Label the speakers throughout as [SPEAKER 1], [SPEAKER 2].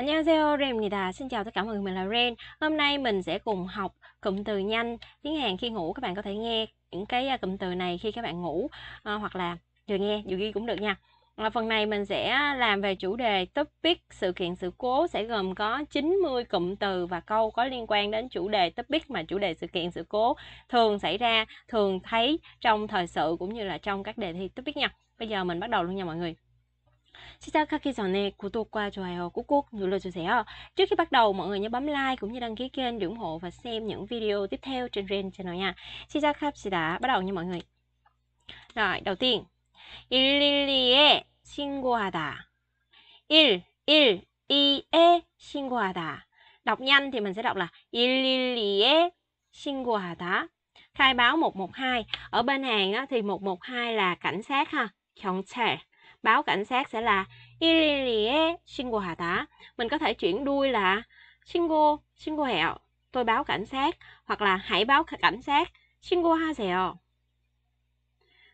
[SPEAKER 1] 안녕하세요, Ren입니다. Xin chào tất cả mọi người, mình là Ren. Hôm nay mình sẽ cùng học cụm từ nhanh tiếng Hàn khi ngủ. Các bạn có thể nghe những cái à, cụm từ này khi các bạn ngủ à, hoặc là vừa nghe, vừa ghi cũng được nha. À, phần này mình sẽ làm về chủ đề topic sự kiện sự cố sẽ gồm có 90 cụm từ và câu có liên quan đến chủ đề topic mà chủ đề sự kiện sự cố thường xảy ra, thường thấy trong thời sự cũng như là trong các đề thi topic nha. Bây giờ mình bắt đầu luôn nha mọi người. 시작하기 전에 구독과 좋아요 꾹꾹 눌러주세요. Trước khi bắt đầu, mọi người nhớ bấm like cũng như đăng ký kênh để ủng hộ và xem những video tiếp theo trên Ren Channel nha. 시작합시다. Bắt đầu nha mọi người. Rồi, đầu tiên. 112에 신고하다. 112에 신고하다. Đọc nhanh thì mình sẽ đọc là 112에 신고하다. Khai báo 112. Ở bên Hàn đó thì 112 là cảnh sát ha. 경찰 báo cảnh sát sẽ là Irie Shingo Hata. Mình có thể chuyển đuôi là Shingo, Shingo hẹo, tôi báo cảnh sát hoặc là hãy báo cảnh sát Shingo Haseo.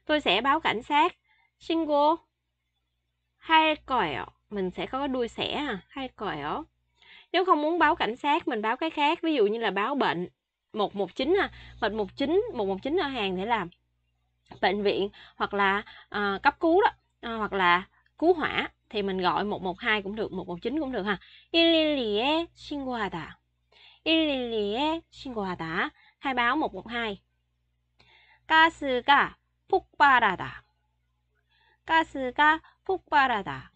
[SPEAKER 1] Tôi sẽ báo cảnh sát Shingo hai còi mình sẽ có đuôi sẻ à hai còi nếu không muốn báo cảnh sát mình báo cái khác ví dụ như là báo bệnh 119 à bệnh 19 119 ở hàng để làm bệnh viện hoặc là à, cấp cứu đó à, hoặc là cứu hỏa thì mình gọi 112 cũng được, 119 cũng được ha. 112 신고하다. 112 신고하다. Khai báo 112. 가스가 폭발하다. 가스가 폭발하다.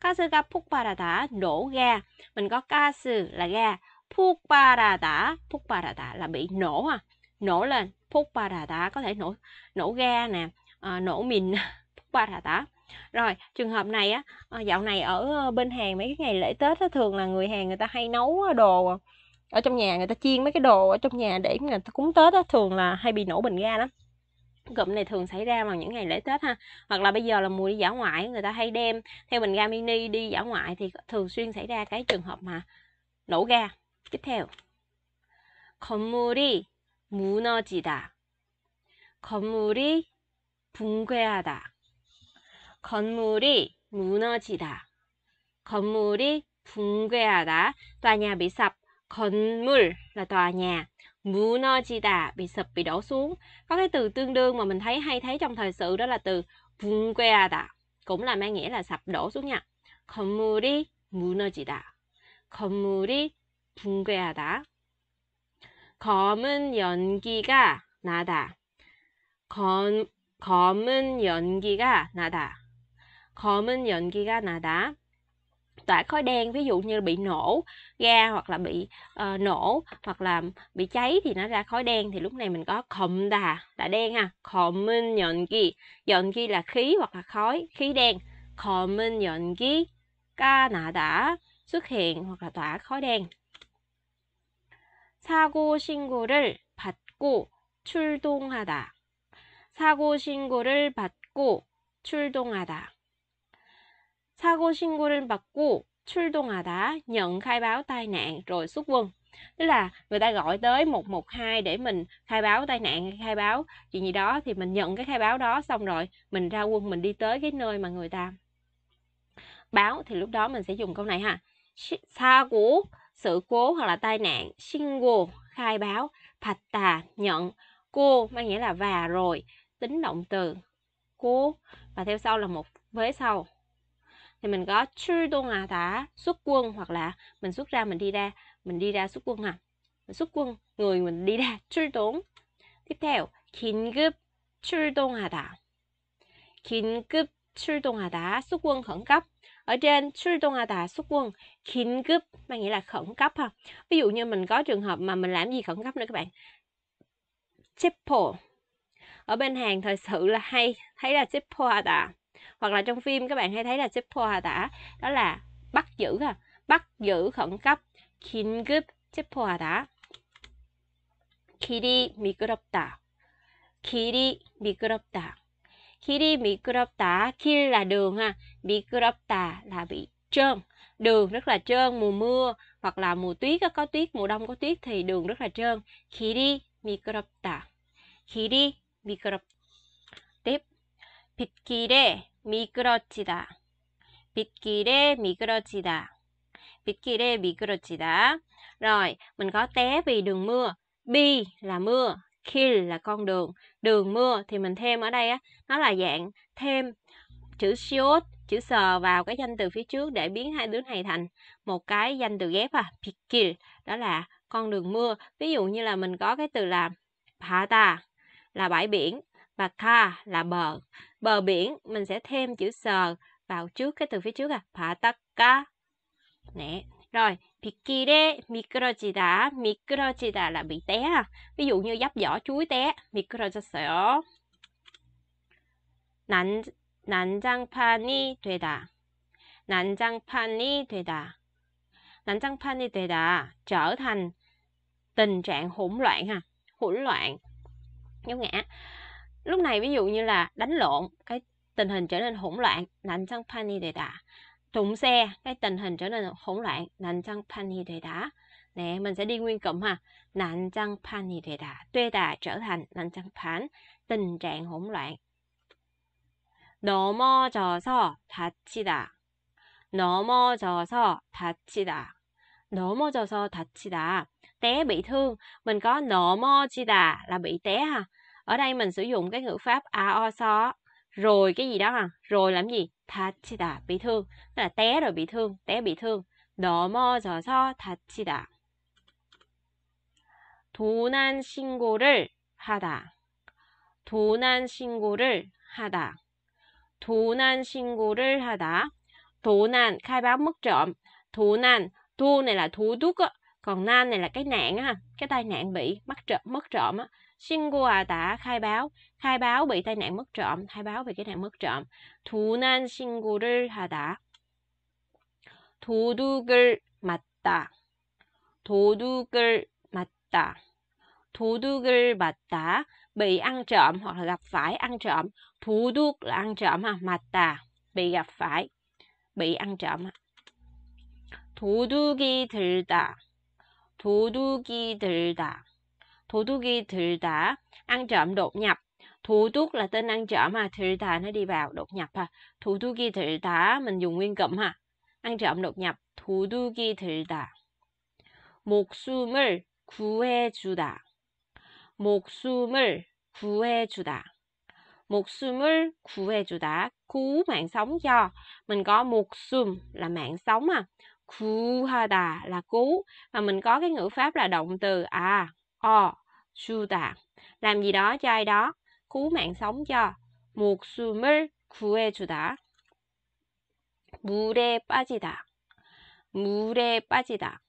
[SPEAKER 1] 가스가 폭발하다. Nổ ga. Mình có 가스 là ga. 폭발하다. 폭발하다 là bị nổ ha. Nổ lên. 폭발하다 có thể nổ nổ ga nè, à, nổ mìn qua thả tả rồi trường hợp này á ờ, dạo này ở ờ, bên hàng mấy cái ngày lễ tết á, thường là người hàng người ta hay nấu ờ, đồ ở trong nhà người ta chiên mấy cái đồ ở trong nhà để người ta cúng tết á, thường là hay bị nổ bình ga lắm cụm này thường xảy ra vào những ngày lễ tết ha hoặc là bây giờ là mùa đi dã ngoại người ta hay đem theo bình ga mini đi dã ngoại thì thường xuyên xảy ra cái trường hợp mà nổ ga tiếp theo 건물이 무너지다 건물이 붕괴하다 건물이 무너지다. 건물이 붕괴하다. 또 아니야 미삽 건물 là tòa nhà 무너지다 bị sụp bị đổ xuống có cái từ tương đương mà mình thấy hay thấy trong thời sự đó là từ 붕괴하다 cũng là mang nghĩa là sập đổ xuống nha 건물이 무너지다 건물이 붕괴하다 검은 연기가 나다 검, 검은 연기가 나다 common 연기 Canada tỏa khói đen ví dụ như bị nổ ga hoặc là bị uh, nổ hoặc là bị cháy thì nó ra khói đen thì lúc này mình có khom đà đã đen ha common nhận ghi nhận ghi là khí hoặc là khói khí đen common nhận ghi ca nà đã xuất hiện hoặc là tỏa khói đen 사고 신고를 받고 출동하다 사고 신고를 받고 출동하다 사고 신고를 받고 출동하다 nhận khai báo tai nạn rồi xuất quân tức là người ta gọi tới 112 để mình khai báo tai nạn khai báo chuyện gì đó thì mình nhận cái khai báo đó xong rồi mình ra quân mình đi tới cái nơi mà người ta báo thì lúc đó mình sẽ dùng câu này ha xa cố sự cố hoặc là tai nạn shingo khai báo patta nhận cô mang nghĩa là và rồi tính động từ cố và theo sau là một vế sau thì mình có à 출동하다 xuất quân hoặc là mình xuất ra mình đi ra mình đi ra xuất quân à mình xuất quân người mình đi ra 출동 tiếp theo kín 긴급 출동하다 긴급 출동하다 xuất quân khẩn cấp ở trên 출동하다 xuất quân kín 긴급 mang nghĩa là khẩn cấp ha ví dụ như mình có trường hợp mà mình làm gì khẩn cấp nữa các bạn 체포 ở bên hàng thời sự là hay thấy là 체포하다 hoặc là trong phim các bạn hay thấy là xếp thua hà tả đó là bắt giữ ha bắt giữ khẩn cấp khiến Hà Tả khi khi đi đi 긴급 체포하다 길이 khi đi 미끄럽다 길이 미끄럽다 khi là đường ha 미끄럽다 là bị trơn đường rất là trơn mùa mưa hoặc là mùa tuyết có tuyết mùa đông có tuyết thì đường rất là trơn khi đi 길이 미끄럽다 길이 미끄럽 tiếp 빗길에 미끄러지다. 빗길에 미끄러지다. 빗길에 미끄러지다. Rồi, mình có té vì đường mưa. Bi là mưa, kill là con đường. Đường mưa thì mình thêm ở đây á, nó là dạng thêm chữ short, chữ sờ vào cái danh từ phía trước để biến hai đứa này thành một cái danh từ ghép à. 빗길 đó là con đường mưa. Ví dụ như là mình có cái từ là 바다 là bãi biển và tha là bờ. Bờ biển mình sẽ thêm chữ sờ vào trước cái từ phía trước à. Pataka. Nè. Rồi, pikire mikrojida, mikrojida là bị té à. Ví dụ như dắp vỏ chuối té, mikrojaseo. 난 난장판이 되다. 난장판이 되다. 난장판이 되다 trở thành tình trạng hỗn loạn ha, à. hỗn loạn. Nhớ ngã lúc này ví dụ như là đánh lộn cái tình hình trở nên hỗn loạn nạnh sang pani đề đà thụng xe cái tình hình trở nên hỗn loạn nạnh sang pani đề đà nè mình sẽ đi nguyên cụm ha nạnh sang pani đề đà tuê đà trở thành nạnh sang phán tình trạng hỗn loạn 넘어져서 다치다. 넘어져서 다치다. 넘어져서 다치다. Té bị thương, mình có 넘어지다 là bị té ha ở đây mình sử dụng cái ngữ pháp a o so rồi cái gì đó à rồi làm gì 다치다 bị thương tức là té rồi bị thương té bị thương 넘어져서 다치다 도난 신고를 하다 도난 신고를 하다 도난 신고를 하다 도난 khai báo mất trộm 도난 đu này là thủ đúc á còn nan này là cái nạn ha cái tai nạn bị mất trộm mất trộm á 신고하다 khai báo khai báo bị tai nạn mất trộm khai báo về cái nạn mất trộm thủ 도난 신고를 하다 도둑을 맞다 도둑을 맞다 도둑을 맞다 bị ăn trộm hoặc là gặp phải ăn trộm thủ 도둑 là ăn trộm ha 맞다 bị gặp phải bị ăn trộm 도둑이 들다 도둑이 들다 thủ thử tả ăn trộm đột nhập. Thủ túc là tên ăn trộm mà thử tả nó đi vào đột nhập ha. thủ thử tả mình dùng nguyên cụm ha. Ăn trộm đột nhập thủ 도둑이 들다. 목숨을 구해주다. 목숨을 구해주다. 목숨을 구해주다. cứu mạng sống cho. Mình có 목숨 là mạng sống à. ha đà là cứu. Mà mình có cái ngữ pháp là động từ à, o, 주다. làm gì đó cho ai đó, cứu mạng sống cho. 목숨을 구해주다. 물에 빠지다. 물에 빠지다.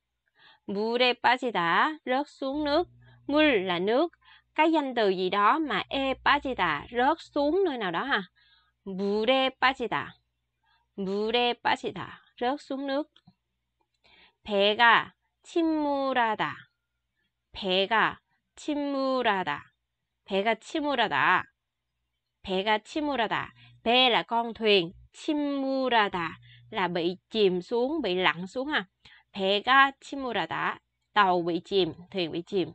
[SPEAKER 1] 물에 빠지다. rớt xuống nước. 물 là nước. Cái danh từ gì đó mà e 빠지다 rớt xuống nơi nào đó ha. 물에 빠지다. 물에 빠지다. rớt xuống nước. 배가 침몰하다. 배가 침울하다. 배가 침울하다. 배가 침울하다. Bé là con thuyền, 침울하다 là bị chìm xuống, bị lặn xuống ha. 배가 침울하다. Tàu bị chìm, thuyền bị chìm.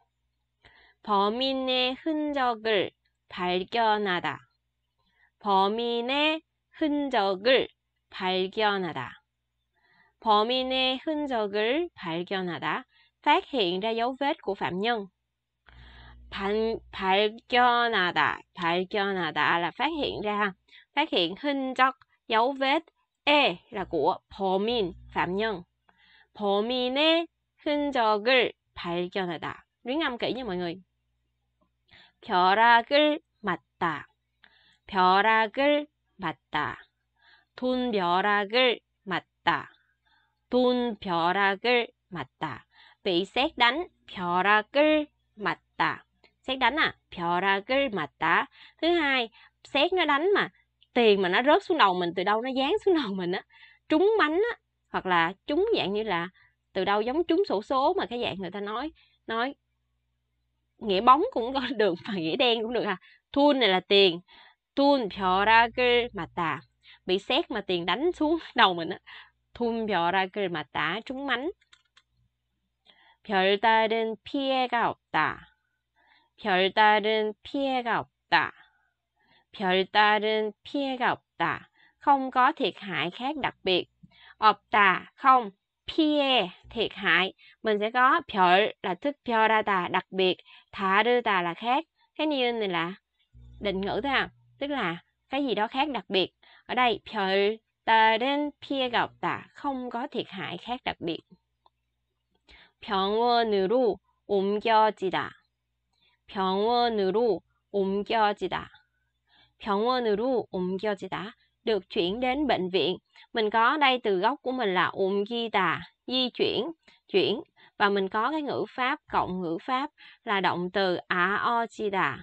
[SPEAKER 1] 범인의 흔적을 발견하다. 범인의 흔적을 발견하다. 범인의 흔적을 발견하다. Phát hiện ra dấu vết của phạm nhân. 반, 발견하다, 발견하다 là phát hiện ra, phát hiện 흔 적, dấu vết, e là của 범인, phạm nhân. 범인의 흔적을 발견하다. luyến âm kỹ nha mọi người. 벼락을 맞다. 벼락을 맞다. 돈 벼락을 맞다. 돈 벼락을 맞다. Bị xét đánh 벼락을 맞다. xét đánh à phò ra cái mặt 맞다 thứ hai xét nó đánh mà tiền mà nó rớt xuống đầu mình từ đâu nó dán xuống đầu mình á trúng mánh á hoặc là trúng dạng như là từ đâu giống trúng sổ số mà cái dạng người ta nói nói nghĩa bóng cũng có được và nghĩa đen cũng được à thun này là tiền thun phò ra cái mặt 맞다 bị xét mà tiền đánh xuống đầu mình á thun phò ra cái mặt 맞다 trúng bánh 별다른 피해가 없다 별다른 피해가 없다. 별다른 피해가 없다. Không có thiệt hại khác đặc biệt. 없다, không. 피해, thiệt hại. Mình sẽ có 별 là thức 별하다, đặc biệt. 다르다 là khác. Cái như này là định ngữ thôi à. Tức là cái gì đó khác đặc biệt. Ở đây, 별다른 피해가 없다. Không có thiệt hại khác đặc biệt. 병원으로 옮겨지다. 병원으로 옮겨지다. 병원으로 옮겨지다 được chuyển đến bệnh viện. Mình có đây từ gốc của mình là 옮기다, di chuyển, chuyển và mình có cái ngữ pháp cộng ngữ pháp là động từ aoji다.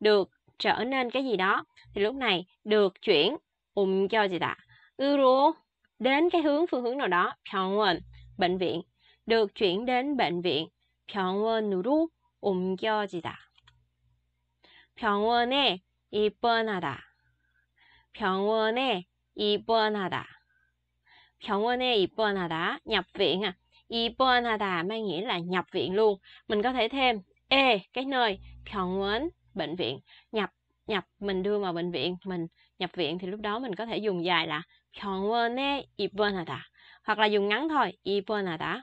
[SPEAKER 1] Được trở nên cái gì đó thì lúc này được chuyển 옮겨지다. 으로 đến cái hướng phương hướng nào đó 병원 bệnh viện được chuyển đến bệnh viện 병원으로 옮겨지다. 병원에 입원하다. 병원에 입원하다. 병원에 입원하다, nhập viện à. 입원하다 mang nghĩa là nhập viện luôn. Mình có thể thêm e cái nơi, 병원 bệnh viện, nhập nhập mình đưa vào bệnh viện, mình nhập viện thì lúc đó mình có thể dùng dài là 병원에 입원하다 hoặc là dùng ngắn thôi 입원하다.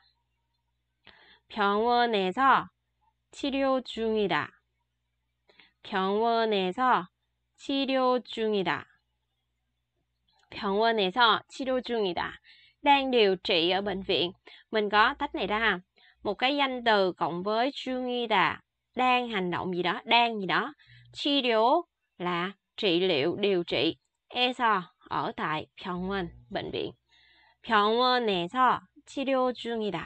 [SPEAKER 1] 병원에서 치료 중이다. 병원에서 치료 중이다. 병원에서 치료 중이다. Đang điều trị ở bệnh viện. Mình có tách này ra. Một cái danh từ cộng với 중이다. Đang hành động gì đó. Đang gì đó. 치료 là trị liệu, điều trị. 에서 ở tại 병원, bệnh viện. 병원에서 치료 중이다.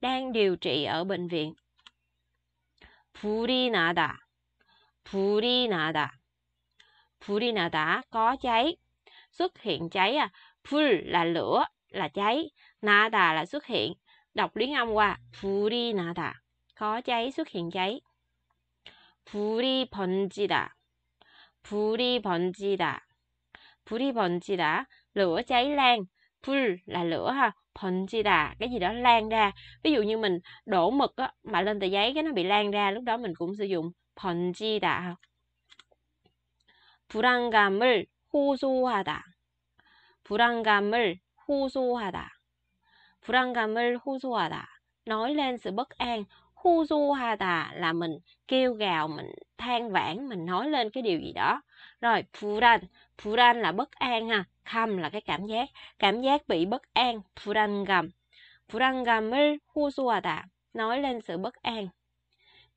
[SPEAKER 1] Đang điều trị ở bệnh viện. 불이 나다. 불이 나다. 불이 나다 có cháy. Xuất hiện cháy à. 불 là lửa, là cháy. 나다 là xuất hiện. Đọc liên âm qua. 불이 나다. Có cháy, xuất hiện cháy. 불이 번지다. 불이 번지다. 불이 번지다. Lửa cháy lan. 불 là lửa ha. Conchita cái gì đó lan ra ví dụ như mình đổ mực á, mà lên tờ giấy cái nó bị lan ra lúc đó mình cũng sử dụng 번지다 불안감을 호소하다 불안감을 호소하다 불안감을 호소하다 nói lên sự bất an 호소하다 là mình kêu gào mình than vãn mình nói lên cái điều gì đó rồi 부란 Puran là bất an ha. Kham là cái cảm giác. Cảm giác bị bất an. Purangam. Purangam을 à 호소하다. Nói lên sự bất an.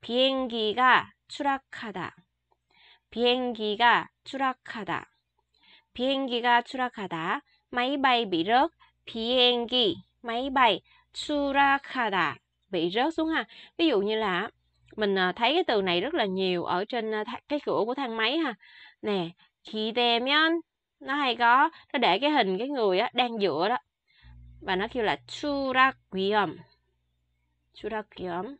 [SPEAKER 1] 비행기가 추락하다. 비행기가 추락하다. 비행기가 추락하다. Máy bay bị rớt. 비행기. Máy bay. 추락하다. Bị rớt xuống ha. Ví dụ như là mình à, thấy cái từ này rất là nhiều ở trên à, cái cửa của thang máy ha nè 기대면 nó hay có nó để cái hình cái người á đang dựa đó và nó kêu là 추락위험 추락위험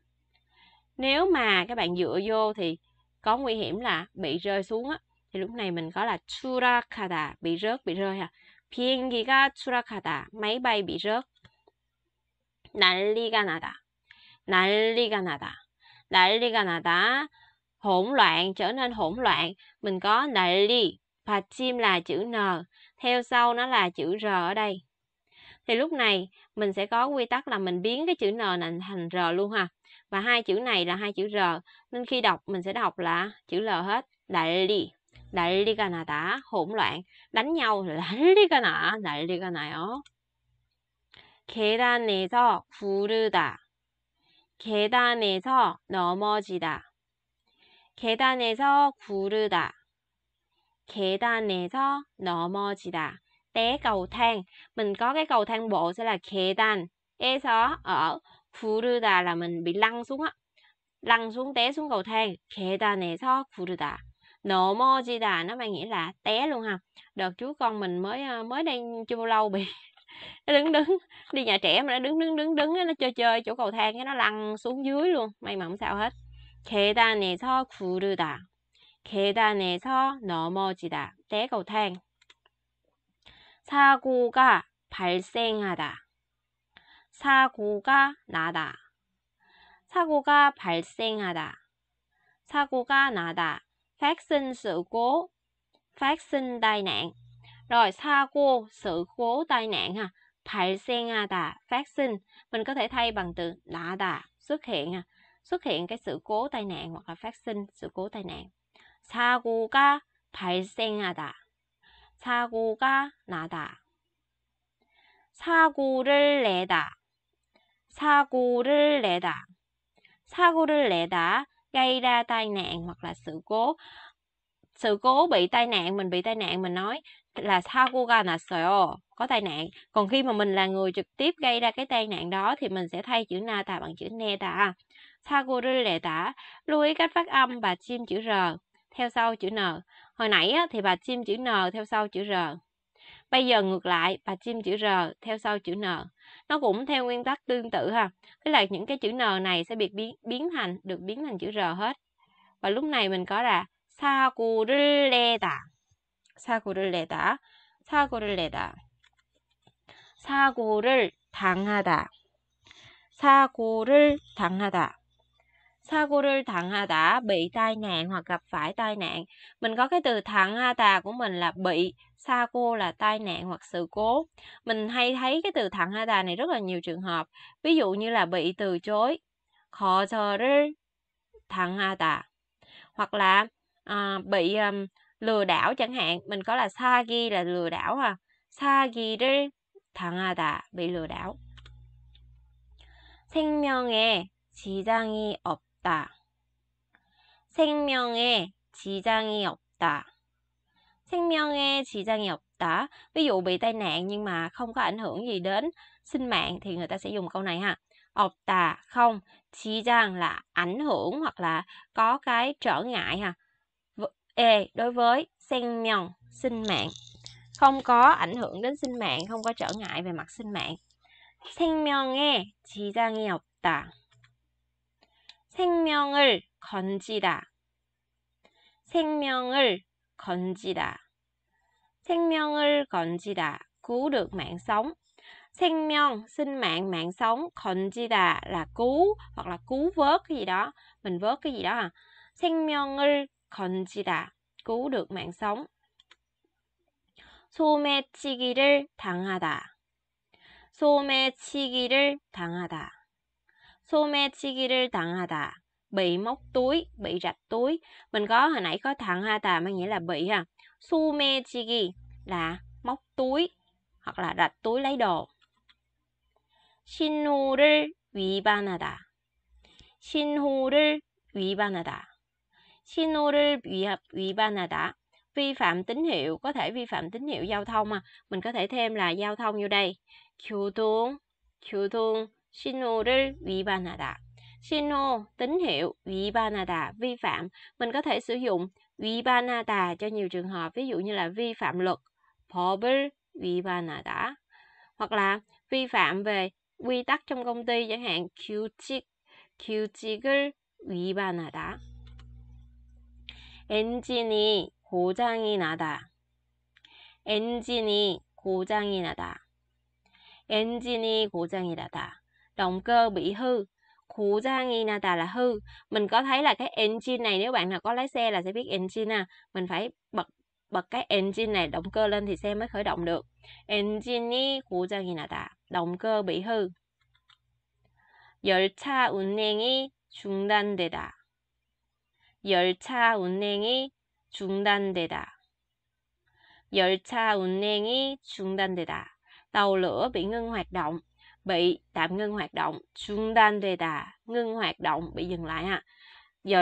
[SPEAKER 1] nếu mà các bạn dựa vô thì có nguy hiểm là bị rơi xuống á thì lúc này mình có là 추락하다 bị rớt bị rơi ha 비행기가 추락하다 máy bay bị rớt 난리가 나다 난리가 나다 난리가 나다 hỗn loạn trở nên hỗn loạn mình có nali pachim là chữ n theo sau nó là chữ r ở đây thì lúc này mình sẽ có quy tắc là mình biến cái chữ n này thành r luôn ha và hai chữ này là hai chữ r nên khi đọc mình sẽ đọc là chữ l hết đại đi đại đi cả nà tả hỗn loạn đánh nhau đại đi cả nà đại đi cả nà ó 계단에서 부르다 계단에서 넘어지다 계단에서 구르다. 계단에서 넘어지다. té cầu thang. Mình có cái cầu thang bộ sẽ là 계단. 에서 ở 구르다 là mình bị lăn xuống á. Lăn xuống té xuống cầu thang. 계단에서 구르다. 넘어지다 nó mang nghĩa là té luôn ha. Đợt chú con mình mới mới đang chưa bao lâu bị nó đứng đứng đi nhà trẻ mà nó đứng đứng đứng đứng nó chơi chơi chỗ cầu thang cái nó lăn xuống dưới luôn may mà không sao hết 계단에서 구르다. 계단에서 넘어지다. 떼고탱. 사고가 발생하다. 사고가 나다. 사고가 발생하다. 사고가 나다. 팩슨 쓰고 팩슨 다이냉. r 사고, 쓰고 다이 t 발생하다, 팩슨. 문 t sinh. m ì có thể thay bằng từ 나다, xuất hiện xuất hiện cái sự cố tai nạn hoặc là phát sinh sự cố tai nạn. 사고가 발생하다. 사고가 나다. 사고를 내다. 사고를 내다. 사고를 내다 gây ra tai nạn hoặc là sự cố. Sự cố bị tai nạn, mình bị tai nạn mình nói là 사고가 났어요. Có tai nạn. Còn khi mà mình là người trực tiếp gây ra cái tai nạn đó thì mình sẽ thay chữ nata bằng chữ neta. Thagorin lệ tả, lưu ý cách phát âm bà chim chữ R theo sau chữ N. Hồi nãy thì bà chim chữ N theo sau chữ R. Bây giờ ngược lại, bà chim chữ R theo sau chữ N. Nó cũng theo nguyên tắc tương tự ha. Tức là những cái chữ N này sẽ bị biến, biến thành, được biến thành chữ R hết. Và lúc này mình có là Sakurileta. Sakurileta. Sakurileta. 사고를 당하다. 사고를 사고를 당하다, bị tai nạn hoặc gặp phải tai nạn. Mình có cái từ thẳng a 당하다 của mình là bị, 사고 là tai nạn hoặc sự cố. Mình hay thấy cái từ thẳng a 당하다 này rất là nhiều trường hợp. Ví dụ như là bị từ chối, 거절을 당하다. Hoặc là à, bị um, lừa đảo chẳng hạn, mình có là 사기 là lừa đảo à. 사기를 당하다, bị lừa đảo. 생명에 지장이 없 없다. 생명에 지장이 없다. 생명에 지장이 없다. Ví dụ bị tai nạn nhưng mà không có ảnh hưởng gì đến sinh mạng thì người ta sẽ dùng câu này ha. 없다 không, rằng là ảnh hưởng hoặc là có cái trở ngại ha. E đối với 생명 sinh mạng. Không có ảnh hưởng đến sinh mạng, không có trở ngại về mặt sinh mạng. 생명에 지장이 없다. 생명을 건지다. 생명을 건지다. 생명을 건지다. Cứu được mạng sống. 생명, sinh mạng, mạng sống. 건지다 là cứu hoặc là cứu vớt cái gì đó. Mình vớt cái gì đó à? 생명을 건지다. Cứu được mạng sống. 소매치기를 당하다. 소매치기를 당하다. 소매치기를 당하다. Bị móc túi, bị rạch túi. Mình có hồi nãy có thằng ha tà mang nghĩa là bị ha. Somechigi là móc túi hoặc là rạch túi lấy đồ. 신호를 위반하다. 신호를 위반하다. 신호를 위반하다. Vi phạm tín hiệu, có thể vi phạm tín hiệu giao thông mà. Mình có thể thêm là giao thông vô đây. 교통, 교통 신호를 위반하다. 신호, tín hiệu, 위반하다, vi phạm. Mình có thể sử dụng 위반하다 cho nhiều trường hợp, ví dụ như là vi phạm luật, 법을 위반하다. Hoặc là vi phạm về quy tắc trong công ty, chẳng hạn 규칙, 규칙을 위반하다. 엔진이 고장이 나다. 엔진이 고장이 나다. 엔진이 고장이 나다 động cơ bị hư nghi na Kujanginata là hư Mình có thấy là cái engine này Nếu bạn nào có lái xe là sẽ biết engine à Mình phải bật bật cái engine này Động cơ lên thì xe mới khởi động được Engine ni kujanginata Động cơ bị hư 열차 운행이 중단되다 열차 운행이 중단되다 열차 운행이 중단되다 Tàu lửa bị ngưng hoạt động bị tạm ngưng hoạt động 중단되다, ngưng hoạt động bị dừng lại ha dự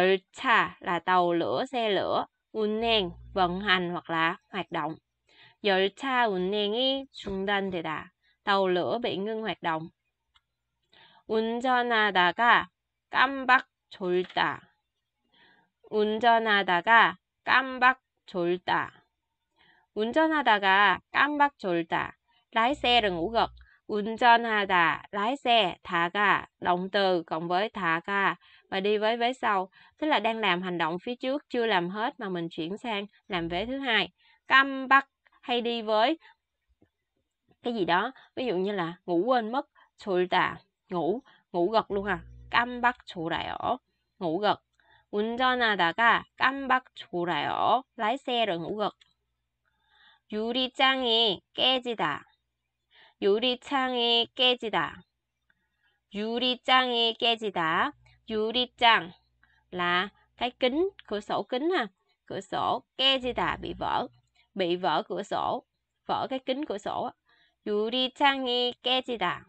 [SPEAKER 1] là tàu lửa xe lửa 운행, vận hành hoặc là hoạt động dự 운행이 중단되다, tàu lửa bị ngưng hoạt động 운전하다가 깜박 졸다 운전하다가 깜박 졸다 운전하다가 깜박 졸다 lái xe là ngủ gật 운전하다, lái xe, thả ga, động từ cộng với thả ga và đi với vế sau, tức là đang làm hành động phía trước chưa làm hết mà mình chuyển sang làm vế thứ hai. Căm bắt hay đi với cái gì đó, ví dụ như là ngủ quên mất, tà ngủ, ngủ gật luôn à. Căm bắt ổ ngủ gật. 운전하다가 깜빡 졸아요. lái xe rồi ngủ gật. 유리장이 깨지다. 유리창이 깨지다. 유리장이 깨지다. 유리장 là cái kính, cửa sổ kính ha. Cửa sổ 깨지다, bị vỡ. Bị vỡ cửa sổ. Vỡ cái kính cửa sổ. 유리창이 깨지다.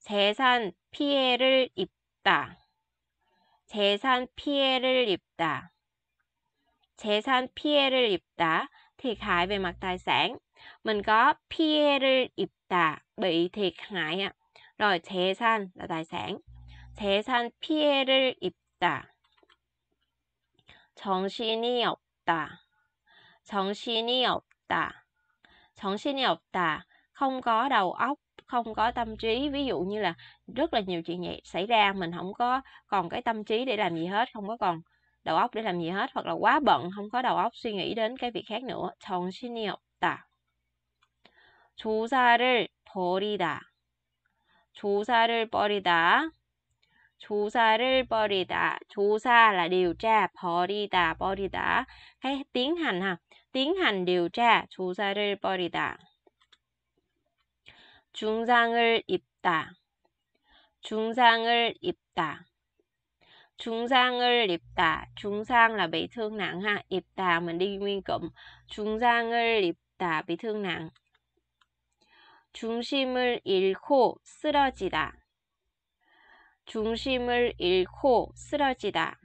[SPEAKER 1] 재산 피해를 입다. 재산 피해를 입다. 재산 피해를 입다. thiệt hại về mặt tài sản. mình có 피해를 입다 bị thiệt hại ạ rồi 재산 là tài sản 재산 피해를 입다 정신이 없다 정신이 없다 정신이 없다 không có đầu óc không có tâm trí ví dụ như là rất là nhiều chuyện nhẹ xảy ra mình không có còn cái tâm trí để làm gì hết không có còn đầu óc để làm gì hết hoặc là quá bận không có đầu óc suy nghĩ đến cái việc khác nữa 정신이 없다 조사를 버리다. 조사를 버리다. 조사를 버리다. 조사 là điều tra, 버리다, 버리다. Hay tiến hành ha. Tiến hành điều tra, 조사를 버리다. 중상을 입다. 중상을 입다. 중상을 입다. 중상 là bị thương nặng ha. 입다 mình đi nguyên cụm. 중상을 입다, bị thương nặng. 중심을 잃고 쓰러지다. 중심을 잃고 쓰러지다.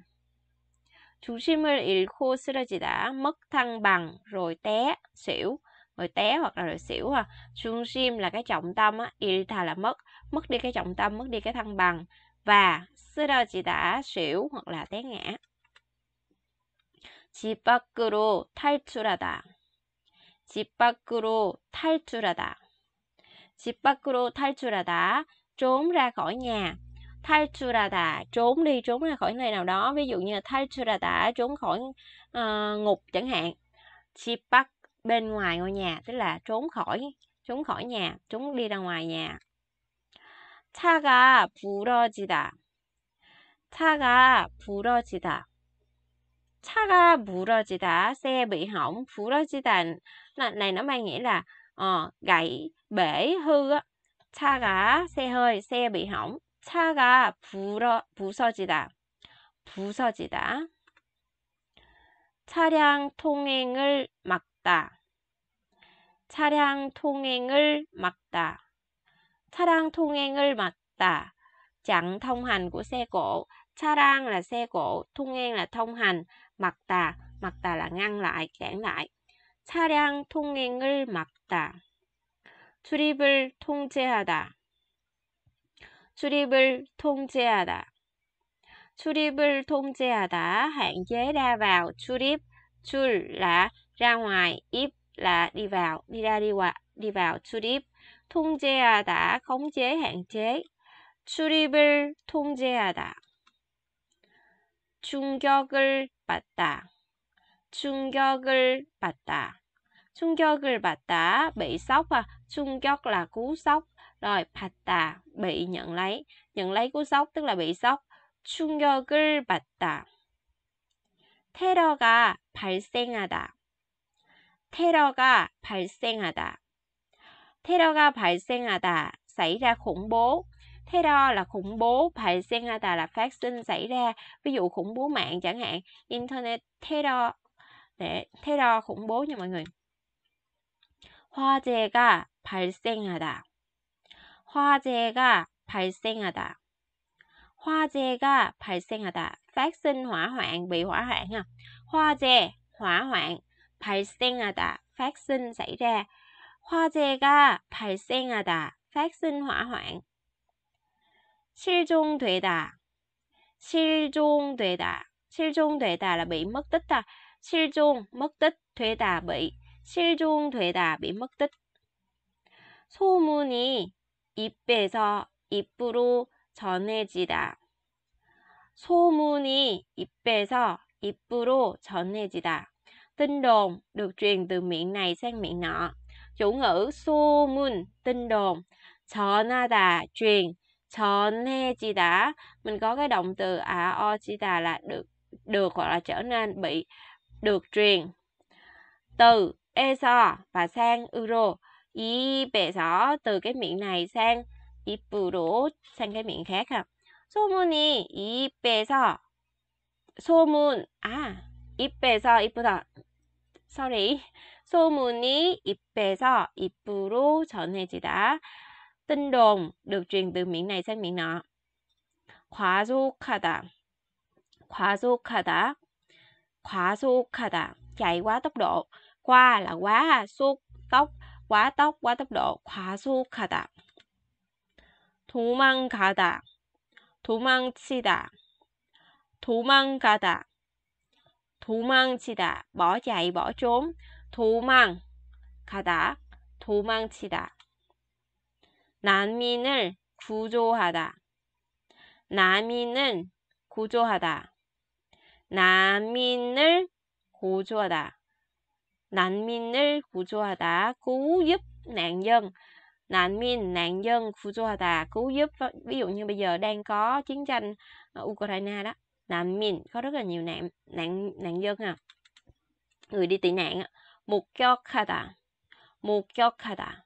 [SPEAKER 1] 중심을 잃고 쓰러지다. mất thăng bằng rồi té, xỉu. Rồi té hoặc là rồi xỉu à. Trung sim là cái trọng tâm á, ilta là mất, mất đi cái trọng tâm, mất đi cái thăng bằng và 쓰러지다, xỉu hoặc là té ngã. 집 밖으로 탈출하다. 집 밖으로 탈출하다. 집 밖으로 탈출하다, trốn ra khỏi nhà. 탈출하다, trốn đi, trốn ra khỏi nơi nào đó. Ví dụ như là 탈출하다, trốn khỏi uh, ngục chẳng hạn. 집 밖, bên ngoài ngôi nhà, tức là trốn khỏi, trốn khỏi nhà, trốn đi ra ngoài nhà. 차가 부러지다. 차가 부러지다. 차가 부러지다, xe bị hỏng, 부러지다 này nó mang nghĩa là 어, gãy, bể, hư á. 차가 새 hơi, 새 bị hỏng. 차가 불어, 부서지다. 부서지다. 차량 통행을 막다. 차량 통행을 막다. 차량 통행을 막다. chẳng thông hành của xe cộ. 차량 là xe cộ, 통행 là thông hành, 막다, 막다 là ngăn lại, cản lại. 차량 통행을 막 막다. 출입을 통제하다. 출입을 통제하다. 출입을 통제하다. hạn chế ra vào. 출입, 줄 là ra ngoài, 입 là đi vào, đi ra đi vào, đi vào. 출입, 통제하다. khống chế, hạn chế. 출입을 통제하다. 충격을 받다. 충격을 받다. 충격을 받다, bị sốc à, 충격 là cú sốc. Rồi 받다, bị nhận lấy. Nhận lấy cú sốc tức là bị sốc. 충격을 받다. 테러가 발생하다. 테러가 발생하다. 테러가 발생하다. xảy ra khủng bố. Terror là khủng bố, 발생하다 là phát sinh xảy ra. Ví dụ khủng bố mạng chẳng hạn, internet terror để terror khủng bố nha mọi người. 화재가 발생하다. 화재가 발생하다. 화재가 발생하다. Phát sinh hỏa hoạn, bị hỏa hoạn ha. 화재, hỏa hoạn, 발생하다. Phát sinh xảy ra. 화재가 발생하다. Phát sinh hỏa hoạn. 실종되다. 실종되다. 실종되다 là bị mất tích ta. 실종, mất tích, 되다 bị. 실종되다이 먹듯 소문이 입에서 입으로 전해지다. 소문이 입에서 입으로 전해지다. t i đ ư ợ c truyền từ miệng này sang miệng nọ. Chủ ngữ 소문, tin đồn, 전하다, truyền, 전해지다. Mình có cái động từ 아어지다 là được được hoặc là trở nên bị được truyền. Từ 에서 và sang 으로 입에서 từ cái miệng này sang 입으로 sang cái miệng khác ha. 소문이 입에서 소문 아 입에서 입보다 sorry 소문이 입에서 입으로 전해지다 tin đồn được truyền từ miệng này sang miệng nọ 과속하다 과속하다 과속하다 chạy quá tốc độ qua là quá 속 tốc quá tốc quá tốc độ 과속하다 도망가다 도망치다 도망가다 도망치다 bỏ chạy bỏ trốn 도망가다 도망치다 난민을 구조하다 난민은 구조하다 난민을 구조하다 nạn minh 구조하다 cứu cứu giúp nạn dân nạn minh nạn dân cứu Fujohata cứu giúp ví dụ như bây giờ đang có chiến tranh Ukraine đó nạn minh có rất là nhiều nạn nạn nạn dân à người đi tị nạn một Kyokata một Kyokata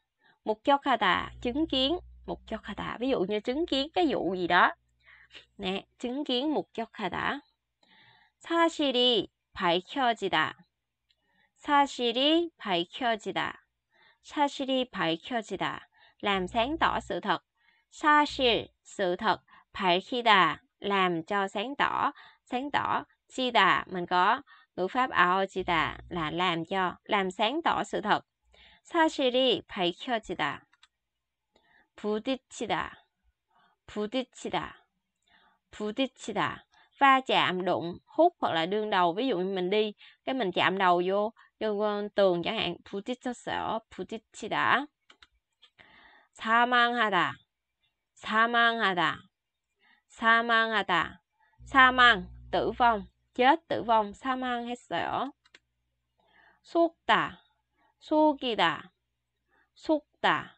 [SPEAKER 1] một Kyokata chứng kiến một Kyokata ví dụ như chứng kiến cái vụ gì đó nè chứng kiến một Kyokata 사실이 밝혀지다 사실이 밝혀지다. 사실이 밝혀지다. Làm sáng tỏ sự thật. 사실, sự thật. 밝히다. Làm cho sáng tỏ. Sáng tỏ. 지다. Mình có ngữ pháp 아오지다 là làm cho. Làm sáng tỏ sự thật. 사실이 밝혀지다. 부딪히다. 부딪히다. 부딪히다. Va chạm, đụng, hút hoặc là đương đầu. Ví dụ mình đi, cái mình chạm đầu vô 요건 또 그냥 부딪혔어요. 부딪히다. 사망하다. 사망하다. 사망하다. 사망, 떠 ử vong. c 사망했어요. 속다. 속이다. 속다.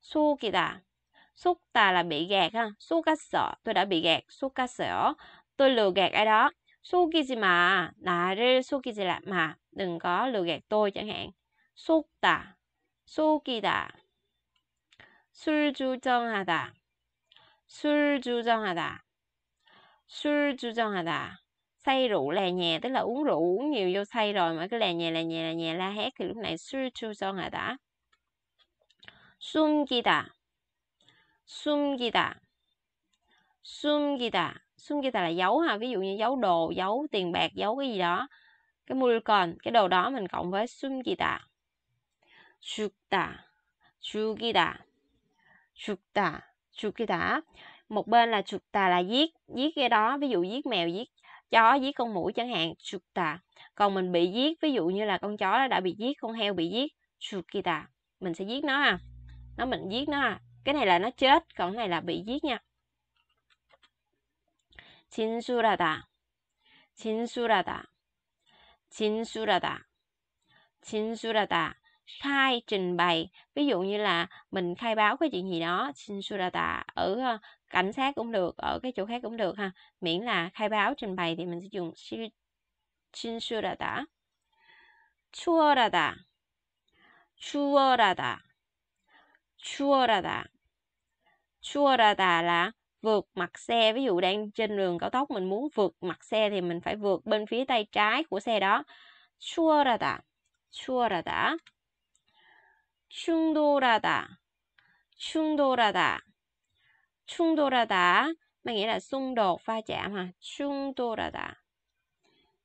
[SPEAKER 1] 속이다. 속다 라 à bị 속았어. Tôi đ 속았어요. Tôi l ừ 속이지 마. 나를 속이지 마. đừng có lừa gạt tôi chẳng hạn 속다 속이다 술 주정하다 술 주정하다 술 주정하다 say rượu lè nhè tức là uống rượu uống nhiều vô say rồi mà cứ lè nhè lè nhè lè nhè la hét thì lúc này 술 주정하다 숨기다 숨기다 숨기다 숨기다 là giấu ha ví dụ như giấu đồ giấu tiền bạc giấu cái gì đó cái còn cái đồ đó mình cộng với sum 숨기다 죽다 죽이다 죽다 ta một bên là 죽다 là giết giết cái đó ví dụ giết mèo giết chó giết con mũi chẳng hạn 죽다 còn mình bị giết ví dụ như là con chó đã bị giết con heo bị giết ta mình sẽ giết nó à nó mình giết nó à cái này là nó chết còn cái này là bị giết nha 진술하다 진술하다 진술하다. 진술하다. khai trình bày ví dụ như là mình khai báo cái chuyện gì đó xin sinsurata ở ờ, cảnh sát cũng được ở cái chỗ khác cũng được ha miễn là khai báo trình bày thì mình sẽ dùng xin sinsurata 추월하다 추월하다 추월하다 추월하다 là vượt mặt xe ví dụ đang trên đường cao tốc mình muốn vượt mặt xe thì mình phải vượt bên phía tay trái của xe đó chua chua ra ra ra ra ta ta ta chung chung đô đô ta chung đô ra ta mình nghĩ là xung đột va chạm ha 충돌하다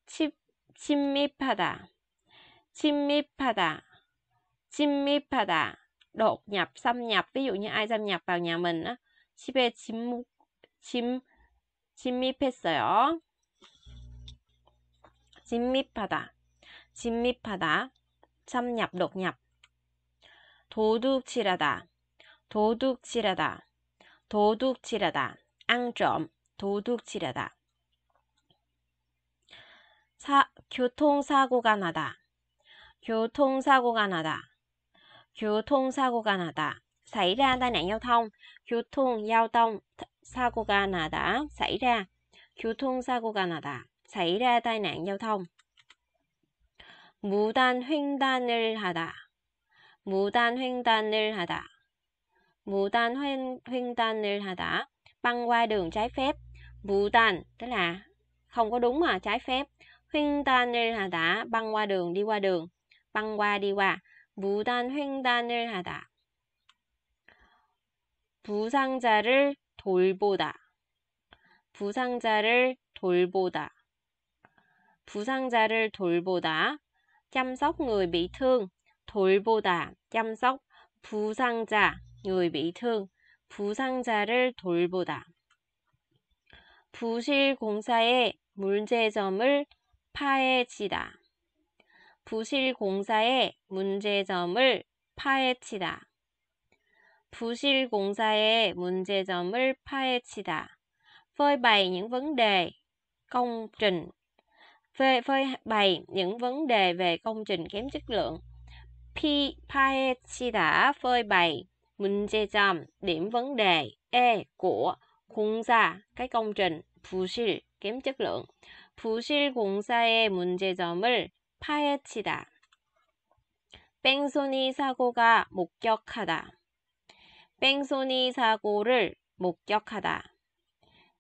[SPEAKER 1] 침, 침입하다 침입하다 침입하다 đột nhập xâm nhập ví dụ như ai xâm nhập vào nhà mình á 집에 짐, 집, 짐입했어요 진입하다, 진입하다, 참 n 녹 n 도둑질하다, 도둑질하다, 도둑질하다, 앙점, 도둑질하다. 사, 교통사고가 나다, 교통사고가 나다, 교통사고가 나다. xảy ra tai nạn giao thông 교통 giao thông 사고가 나다 xảy ra 교통 사고가 나다 xảy ra tai nạn giao thông 무단 횡단을 하다 무단 횡단을 하다 무단 횡, 횡단을 하다 băng qua đường trái phép 무단 tức là không có đúng mà trái phép 횡단을 하다 băng qua đường đi qua đường băng qua đi qua 무단 횡단을 하다 부상자를 돌보다 부상자를 돌보다 부상자를 돌보다 c ă m n g 돌보다 c ă 부상자 n g ư 부상자를 돌보다 부실 공사의 문제점을 파헤치다 부실 공사의 문제점을 파헤치다 부실 공사의 문제점을 파헤치다. Phơi bày những vấn đề công trình. Phơi, phơi bày những vấn đề về công trình kém chất lượng. 피, 파헤치다, phơi bày, 문제점, điểm vấn đề, e, của, 공사, cái công trình, 부실, kém chất lượng. 부실 공사의 문제점을 파헤치다. 뺑소니 사고가 목격하다. 뺑소니 사고를 목격하다.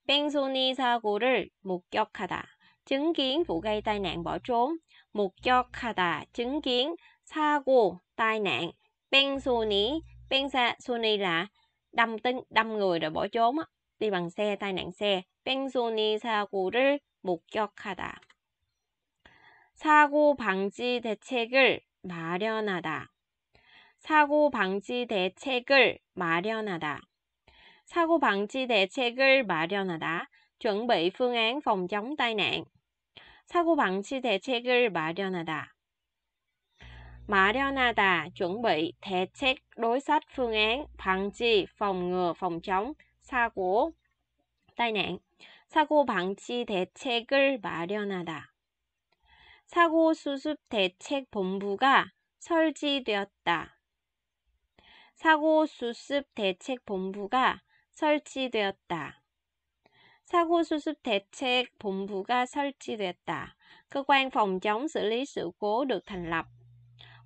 [SPEAKER 1] 뺑소니 사고를 목격하다. chứng kiến vụ gây tai nạn bỏ trốn. 목격하다. chứng kiến 사고 tai nạn. 뺑소니 뺑소니 là đâm tính đâm người rồi bỏ trốn á. đi bằng xe tai nạn xe. 뺑소니 사고를 목격하다. 사고 방지 대책을 마련하다. 사고 방지 대책을 마련하다. 사고 방지 대책을 마련하다. chuẩn bị phương án phòng chống tai nạn. 사고 방지 대책을 마련하다. 마련하다 chuẩn bị 대책 đối sách phương án 방지 phòng ngừa phòng chống 사고 tai nạn. 사고 방지 대책을 마련하다. 사고 수습 대책 본부가 설치되었다. 사고수습대책본부가 설치되었다. 사고수습대책본부가 설치됐다. Cơ quan phòng chống xử lý sự cố được thành lập.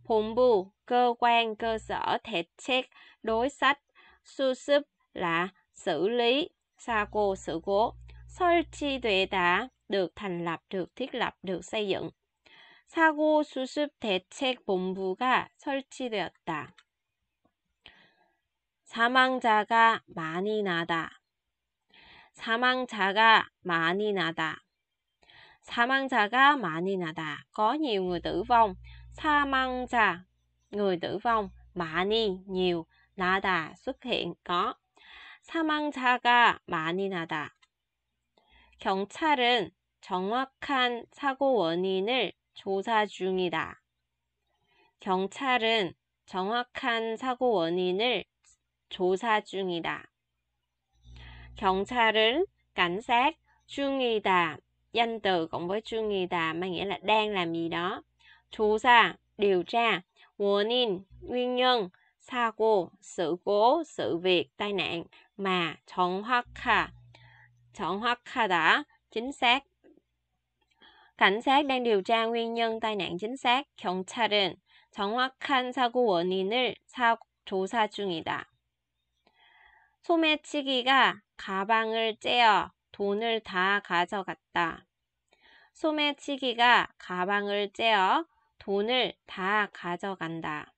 [SPEAKER 1] 본부, cơ quan cơ sở 대책, đối sách, 수습 là xử lý, 사고, sự cố. 설치되다, được thành lập, được thiết lập, được xây dựng. 사고수습대책본부가 설치되었다. 사망자가 많이 나다. 사망자가 많이 나다. 사망자가 많이 나다. Có nhiều người tử vong. 사망자 người tử vong 많이 nhiều 나다 xuất hiện có 사망자가 많이 나다. 경찰은 정확한 사고 원인을 조사 중이다. 경찰은 정확한 사고 원인을 조사 중이다. 경찰은 cảnh sát 중이다. Danh từ cộng với 중이다 mang nghĩa là đang làm gì đó. 조사 điều tra, 원인 nguyên nhân, 사고 sự cố, sự việc, tai nạn mà 정확하 정확하다 chính xác. Cảnh sát đang điều tra nguyên nhân tai nạn chính xác. 경찰은 정확한 사고 원인을 사, 조사 중이다. 소매치기가 가방을 째어 돈을 다 가져갔다. 소매치기가 가방을 째어 돈을 다 가져간다.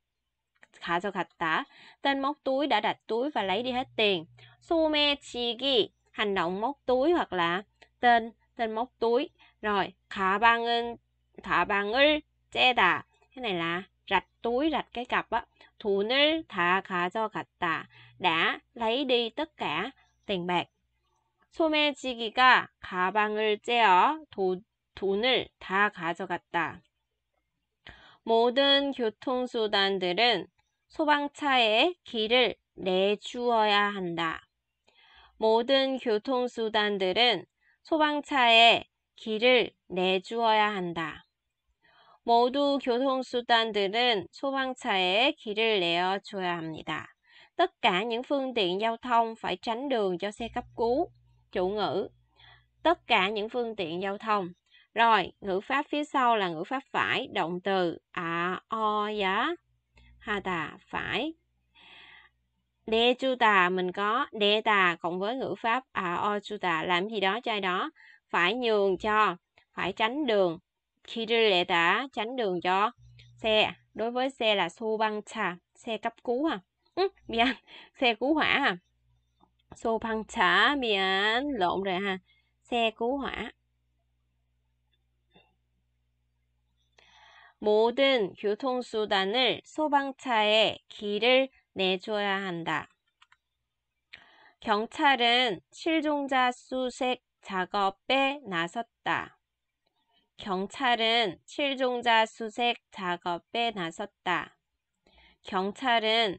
[SPEAKER 1] 가져갔다. Tên móc túi đã đặt túi và lấy đi hết tiền. 소매치기 hành động móc túi hoặc là tên tên móc túi. Rồi, 가방은 가방을 째다. Cái này là Rạch túi, rạch cái cặp á. 돈을 다 가져갔다. đã lấy đi tất cả tiền bạc. 소매지기가 가방을 째어 도, 돈을 다 가져갔다. 모든 교통수단들은 소방차에 길을 내주어야 한다. 모든 교통수단들은 소방차에 길을 내주어야 한다. 모두 교통수단들은 소방차에 길을 내어 줘야 합니다. Tất cả những phương tiện giao thông phải tránh đường cho xe cấp cứu. Chủ ngữ Tất cả những phương tiện giao thông Rồi, ngữ pháp phía sau là ngữ pháp phải, động từ à, o, giá hà 하다, phải Đe chu tà mình có đe tà cộng với ngữ pháp à o chu tà làm gì đó cho ai đó phải nhường cho phải tránh đường 길을 내다 chắn đường cho xe đối với xe là xô băng trà xe cấp cứu à ừ, mian xe cứu hỏa à xô băng trà mian lộn rồi ha xe cứu hỏa 모든 교통수단을 소방차에 길을 내줘야 한다. 경찰은 실종자 수색 작업에 나섰다. 경찰은 실종자 수색 작업에 나섰다. 경찰은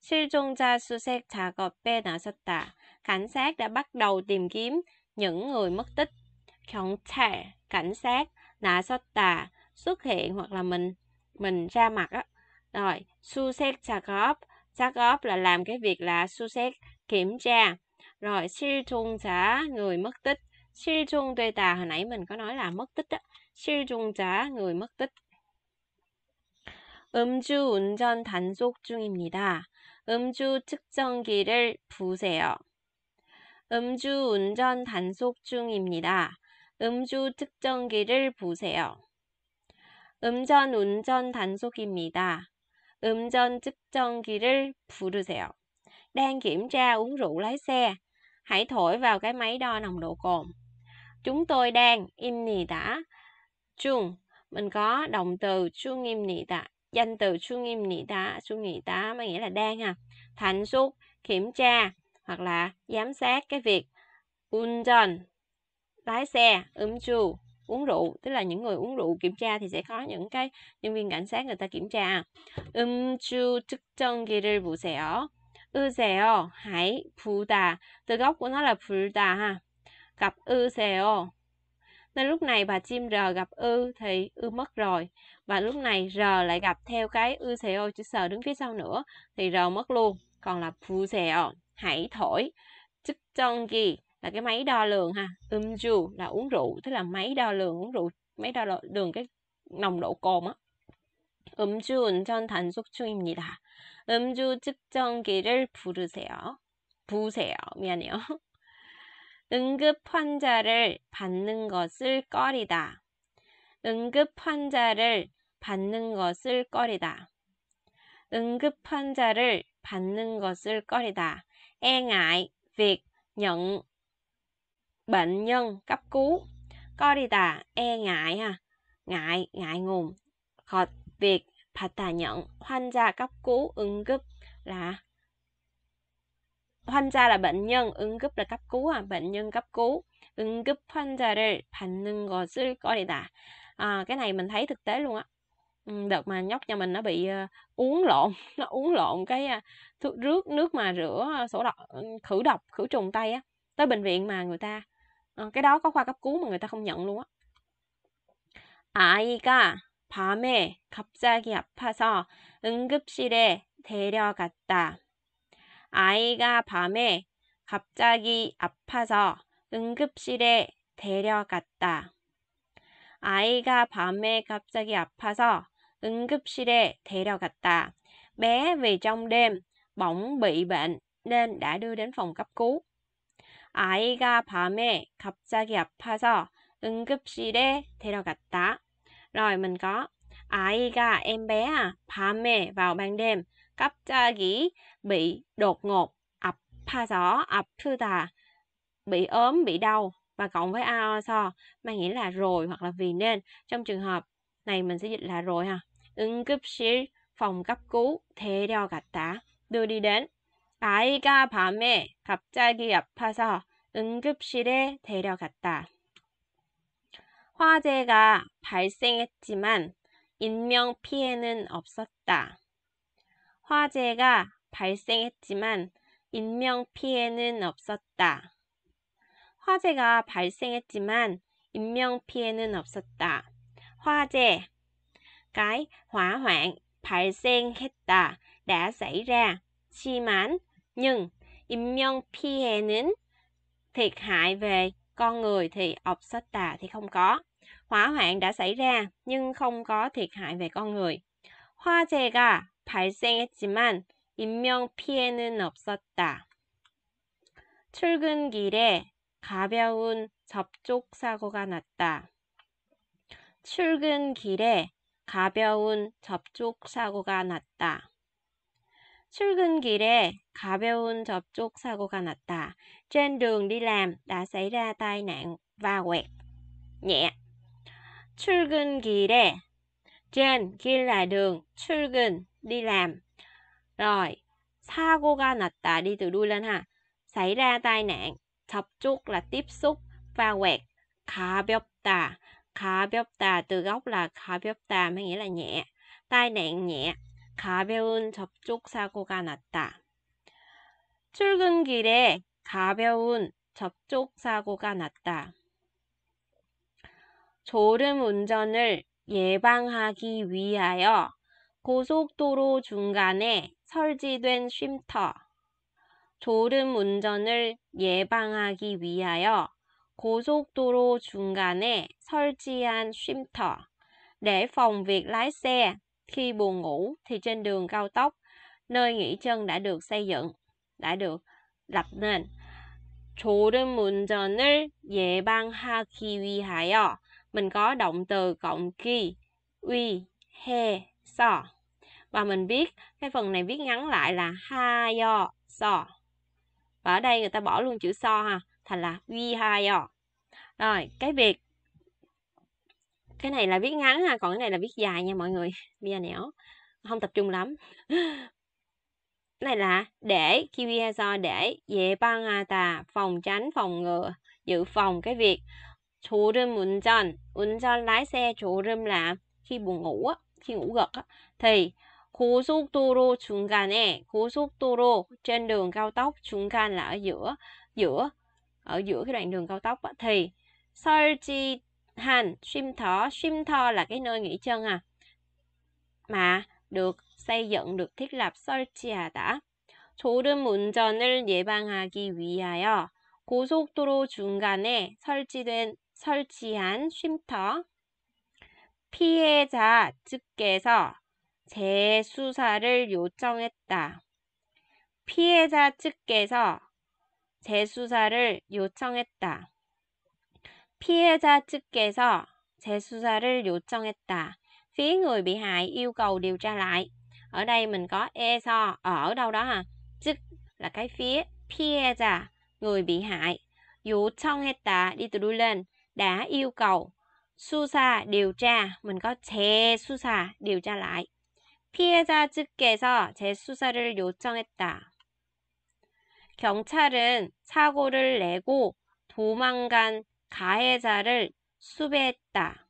[SPEAKER 1] 실종자 수색 작업에 나섰다. Cảnh sát đã bắt đầu tìm kiếm những người mất tích. 경찰, cảnh sát, 나섰다, xuất hiện hoặc là mình mình ra mặt á. Rồi, 수색 작업, 작업 là làm cái việc là 수색, kiểm tra. Rồi, 실종자, người mất tích. 실종 tà hồi nãy mình có nói là mất tích á. 실종자 người mất tích 음주 운전 단속 중입니다. 음주 측정기를 부세요. 음주 운전 단속 중입니다. 음주 측정기를 보세요. 음전 운전 단속입니다. 음전 측정기를 부르세요. Đang kiểm tra uống rượu lái xe. Hãy thổi vào cái máy đo nồng độ cồn. Chúng tôi đang, im nì đã chung mình có động từ chu nghiêm nị tạ danh từ chu nghiêm nị tá chu nghị tá mới nghĩa là đang ha thành xuất kiểm tra hoặc là giám sát cái việc unjon lái xe um chu uống rượu tức là những người uống rượu kiểm tra thì sẽ có những cái nhân viên cảnh sát người ta kiểm tra um chu chức chân ghi rơi vụ xẻo ư xẻo hãy phụ tà từ gốc của nó là phụ tà ha cặp ư xẻo nên lúc này bà chim r gặp ư thì ư mất rồi và lúc này r lại gặp theo cái ư xe ô chữ sờ đứng phía sau nữa thì r mất luôn còn là phu xe ô hãy thổi chức trong gì là cái máy đo lường ha um ju là uống rượu tức là máy đo lường uống rượu máy đo lường cái nồng độ cồn á chung chức 음주운전 단속 phu 음주 측정기를 부르세요. 부세요. 미안해요. 응급 환자를 받는 것을 꺼리다. 응급 환자를 받는 것을 꺼리다. 응급 환자를 받는 것을 꺼리다. e ngại việc nhận bệnh nhân cấp cứu. 꺼리다. e ngại ha. ngại ngại ngùng. khỏi việc 받다 nhận 환자 cấp cứu 응급 là 환자 là bệnh nhân, ứng cấp là cấp cứu, à, bệnh nhân cấp cứu. ứng cấp 응급 환자를 받는 것을 꺼리다. À, cái này mình thấy thực tế luôn á. Ừ, đợt mà nhóc nhà mình nó bị uh, ờ, uống lộn, nó uống lộn cái uh, à, thuốc rước nước mà rửa ờ, sổ độc, ừ, khử độc, khử trùng tay á. Tới bệnh viện mà người ta, uh, cái đó có khoa cấp cứu mà người ta không nhận luôn á. Ai 아이가 밤에 갑자기 아파서 응급실에 데려갔다. 아이가 밤에 갑자기 아파서 응급실에 데려갔다. 아이가 밤에 갑자기 아파서 응급실에 데려갔다. Bé vì trong đêm bỗng bị bệnh nên đã đưa đến phòng cấp cứu. 아이가 밤에 갑자기 아파서 응급실에 데려갔다. Rồi mình có 아이가 em bé à, 밤에 vào ban đêm 갑자기 bị đột ngột 아파서 아프다 bị ốm bị đau và cộng với aoso mang nghĩa là rồi hoặc là vì nên trong trường hợp này mình sẽ dịch là rồi ha sĩ phòng cấp cứu thế 데려갔다 đưa đi đến 아이가 밤에 갑자기 아파서 응급실에 데려갔다 화재가 발생했지만 인명 피해는 없었다 화재가 발생했지만 인명피해는 없었다. 화재가 발생했지만 인명피해는 없었다. 화재, cái hỏa hoạn 발생했다 đã xảy ra. 심한 nhưng 인명피해는 thiệt hại về con người thì 없었다 thì không có. Hỏa hoạn đã xảy ra nhưng không có thiệt hại về con người. 화재가 발생했지만 인명 피해는 없었다. 출근길에 가벼운 접촉 사고가 났다. 출근길에 가벼운 접촉 사고가 났다. 출근길에 가벼운 접촉 사고가 났다. Trên đường đi làm đã xảy ra tai nạn và quẹt nhẹ. 출근길에 trên k i là đường, 출근 đi làm. Rồi, 사고가 났다. Đi từ đuôi lên ha. Xảy ra tai nạn. 접촉 là tiếp xúc và quẹt. 가볍다. 가볍다 từ gốc là 가볍다 mới nghĩa là nhẹ. Tai nạn nhẹ. 가벼운 접촉 사고가 났다. 출근 길에 가벼운 접촉 사고가 났다. 졸음 운전을 예방하기 위하여 고속도로 중간에 설치된 쉼터. 졸음 운전을 예방하기 위하여 고속도로 중간에 설치한 쉼터 để phòng việc lái xe khi buồn ngủ thì trên đường cao tốc nơi nghỉ chân đã được xây dựng, đã được lập nên. 졸음 운전을 예방하기 위하여 mình có động từ cộng 기, uy, 해서 và mình viết cái phần này viết ngắn lại là ha yo so và ở đây người ta bỏ luôn chữ so ha thành là vi ha yo rồi cái việc cái này là viết ngắn ha còn cái này là viết dài nha mọi người bia nẻo không tập trung lắm này là để kiwiazo để dễ băng à tà phòng tránh phòng ngừa dự phòng cái việc chủ rơm un un unjon lái xe chủ rơm là khi buồn ngủ á khi ngủ gật á thì 고속도로 중간에 고속도로 trên đường cao tốc trung gian là ở giữa giữa ở giữa cái đoạn đường cao tốc á, thì 설치 hành 쉼터 쉼터 là cái nơi nghỉ chân à mà được xây dựng được thiết lập 설치하다 졸음 운전을 예방하기 위하여 고속도로 중간에 설치된 설치한 쉼터 피해자 측에서 재수사를 요청했다. 피해자 측에서 재수사를 요청했다. 피해자 측에서 재수사를 요청했다. Phía người bị hại yêu cầu điều tra lại. Ở đây mình có e so ở đâu đó ha. Chức là cái phía 피해자 e người bị hại. 요청했다 đi từ đuôi lên đã yêu cầu susa điều tra mình có che susa điều tra lại 피해자 측께서 재수사를 요청했다. 경찰은 사고를 내고 도망간 가해자를 수배했다.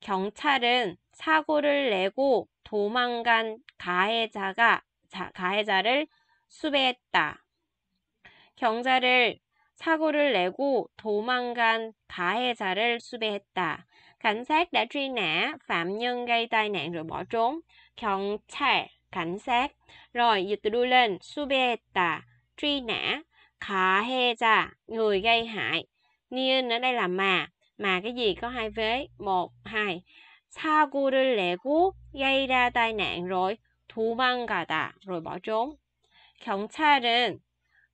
[SPEAKER 1] 경찰은 사고를 내고 도망간 가해자가 자, 가해자를 수배했다. 경찰을 사고를 내고 도망간 가해자를 수배했다. cảnh sát đã truy nã phạm nhân gây tai nạn rồi bỏ trốn. Cảnh sát, cảnh sát. Rồi dịch từ đuôi lên, subeta, truy nã. Khả he ra, người gây hại. Niên ở đây là mà, mà cái gì có hai vế, một, hai. 사고를 내고 gây ra tai nạn rồi 도망가다 rồi bỏ trốn. 경찰은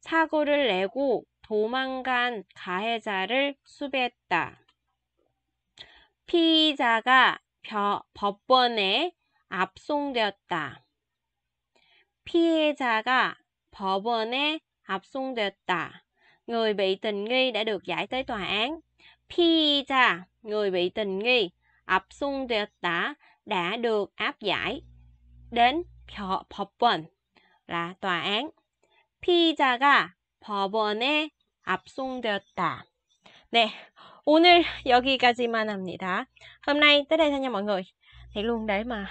[SPEAKER 1] 사고를 내고 도망간 가해자를 수배했다. 피의자가 법원에 압송되었다. 피해자가 법원에 압송되었다. Người bị tình nghi đã được giải tới tòa án. 피의자, người bị tình nghi, 압송되었다, đã được áp giải đến 법원 là tòa án. 피의자가 법원에 압송되었다. 네, 오늘 여기까지만 합니다. Hôm nay tới đây thôi nha mọi người. Thì luôn đấy mà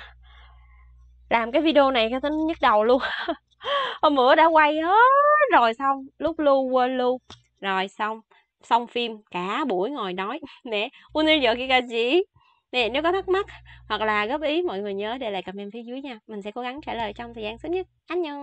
[SPEAKER 1] làm cái video này cái tính nhức đầu luôn. Hôm bữa đã quay hết rồi xong, lúc lưu quên lưu. Rồi xong, xong phim cả buổi ngồi nói nè. 오늘 여기까지. Nè, nếu có thắc mắc hoặc là góp ý mọi người nhớ để lại comment phía dưới nha. Mình sẽ cố gắng trả lời trong thời gian sớm nhất. Anh nhau.